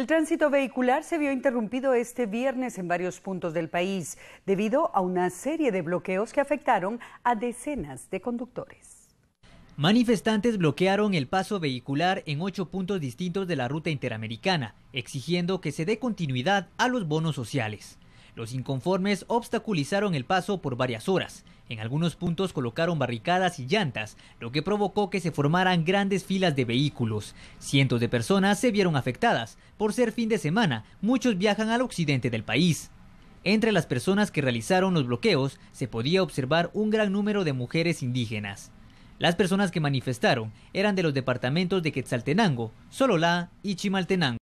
El tránsito vehicular se vio interrumpido este viernes en varios puntos del país debido a una serie de bloqueos que afectaron a decenas de conductores. Manifestantes bloquearon el paso vehicular en ocho puntos distintos de la ruta interamericana, exigiendo que se dé continuidad a los bonos sociales. Los inconformes obstaculizaron el paso por varias horas en algunos puntos colocaron barricadas y llantas, lo que provocó que se formaran grandes filas de vehículos. Cientos de personas se vieron afectadas. Por ser fin de semana, muchos viajan al occidente del país. Entre las personas que realizaron los bloqueos se podía observar un gran número de mujeres indígenas. Las personas que manifestaron eran de los departamentos de Quetzaltenango, Sololá y Chimaltenango.